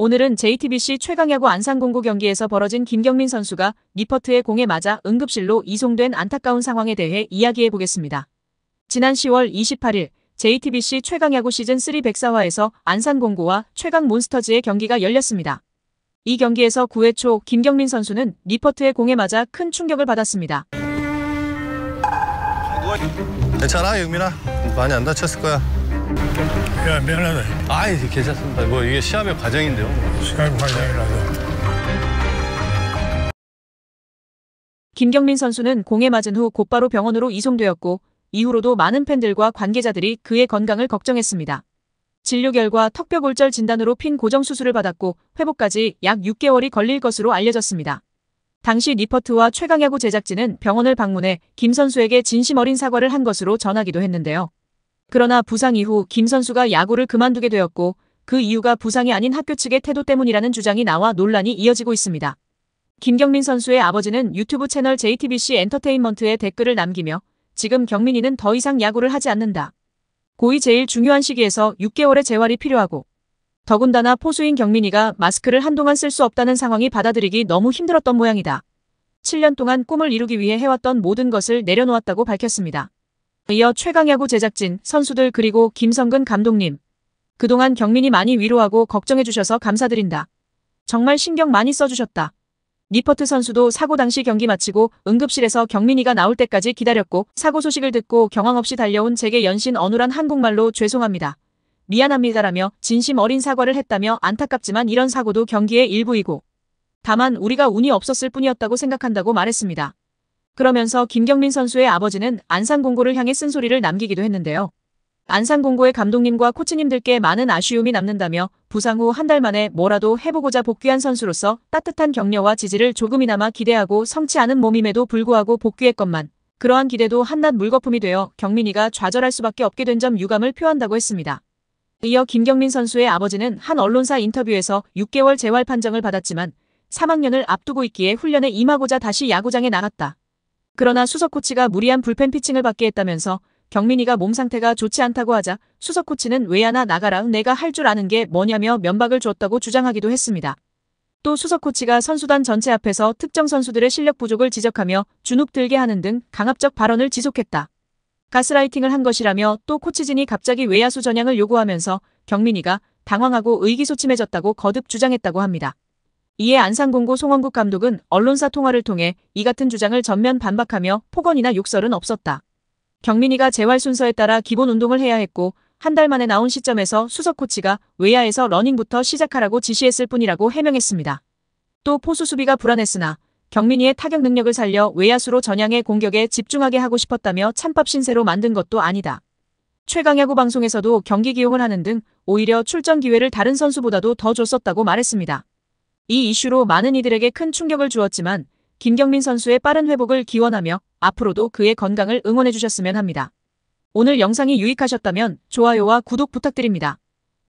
오늘은 JTBC 최강야구 안산공고 경기에서 벌어진 김경민 선수가 리퍼트의 공에 맞아 응급실로 이송된 안타까운 상황에 대해 이야기해보겠습니다. 지난 10월 28일 JTBC 최강야구 시즌 3 백사화에서 안산공고와 최강 몬스터즈의 경기가 열렸습니다. 이 경기에서 9회 초 김경민 선수는 니퍼트의 공에 맞아 큰 충격을 받았습니다. 괜찮아 영민아 많이 안 다쳤을 거야. 야, 미안하다. 아이, 괜찮습니다. 뭐 이게 시합의 과정인데요. 시합의 과정이라서. 김경민 선수는 공에 맞은 후 곧바로 병원으로 이송되었고 이후로도 많은 팬들과 관계자들이 그의 건강을 걱정했습니다. 진료 결과 턱뼈골절 진단으로 핀 고정 수술을 받았고 회복까지 약 6개월이 걸릴 것으로 알려졌습니다. 당시 니퍼트와 최강야구 제작진은 병원을 방문해 김 선수에게 진심 어린 사과를 한 것으로 전하기도 했는데요. 그러나 부상 이후 김 선수가 야구를 그만두게 되었고 그 이유가 부상이 아닌 학교 측의 태도 때문이라는 주장이 나와 논란이 이어지고 있습니다. 김경민 선수의 아버지는 유튜브 채널 JTBC 엔터테인먼트에 댓글을 남기며 지금 경민이는 더 이상 야구를 하지 않는다. 고이 제일 중요한 시기에서 6개월의 재활이 필요하고 더군다나 포수인 경민이가 마스크를 한동안 쓸 수 없다는 상황이 받아들이기 너무 힘들었던 모양이다. 7년 동안 꿈을 이루기 위해 해왔던 모든 것을 내려놓았다고 밝혔습니다. 이어 최강야구 제작진, 선수들 그리고 김성근 감독님. 그동안 경민이 많이 위로하고 걱정해주셔서 감사드린다. 정말 신경 많이 써주셨다. 니퍼트 선수도 사고 당시 경기 마치고 응급실에서 경민이가 나올 때까지 기다렸고 사고 소식을 듣고 경황 없이 달려온 제게 연신 어눌한 한국말로 죄송합니다. 미안합니다라며 진심 어린 사과를 했다며 안타깝지만 이런 사고도 경기의 일부이고 다만 우리가 운이 없었을 뿐이었다고 생각한다고 말했습니다. 그러면서 김경민 선수의 아버지는 안산공고를 향해 쓴소리를 남기기도 했는데요. 안산공고의 감독님과 코치님들께 많은 아쉬움이 남는다며 부상 후 한 달 만에 뭐라도 해보고자 복귀한 선수로서 따뜻한 격려와 지지를 조금이나마 기대하고 성치 않은 몸임에도 불구하고 복귀했건만 그러한 기대도 한낱 물거품이 되어 경민이가 좌절할 수밖에 없게 된 점 유감을 표한다고 했습니다. 이어 김경민 선수의 아버지는 한 언론사 인터뷰에서 6개월 재활 판정을 받았지만 3학년을 앞두고 있기에 훈련에 임하고자 다시 야구장에 나갔다. 그러나 수석 코치가 무리한 불펜 피칭을 받게 했다면서 경민이가 몸 상태가 좋지 않다고 하자 수석 코치는 왜야나 나가라 내가 할 줄 아는 게 뭐냐며 면박을 줬다고 주장하기도 했습니다. 또 수석 코치가 선수단 전체 앞에서 특정 선수들의 실력 부족을 지적하며 주눅 들게 하는 등 강압적 발언을 지속했다. 가스라이팅을 한 것이라며 또 코치진이 갑자기 외야수 전향을 요구하면서 경민이가 당황하고 의기소침해졌다고 거듭 주장했다고 합니다. 이에 안상공고 송원국 감독은 언론사 통화를 통해 이 같은 주장을 전면 반박하며 폭언이나 욕설은 없었다. 경민이가 재활 순서에 따라 기본 운동을 해야 했고 한 달 만에 나온 시점에서 수석 코치가 외야에서 러닝부터 시작하라고 지시했을 뿐이라고 해명했습니다. 또 포수 수비가 불안했으나 경민이의 타격 능력을 살려 외야수로 전향해 공격에 집중하게 하고 싶었다며 찬밥 신세로 만든 것도 아니다. 최강야구 방송에서도 경기 기용을 하는 등 오히려 출전 기회를 다른 선수보다도 더 줬었다고 말했습니다. 이 이슈로 많은 이들에게 큰 충격을 주었지만 김경민 선수의 빠른 회복을 기원하며 앞으로도 그의 건강을 응원해주셨으면 합니다. 오늘 영상이 유익하셨다면 좋아요와 구독 부탁드립니다.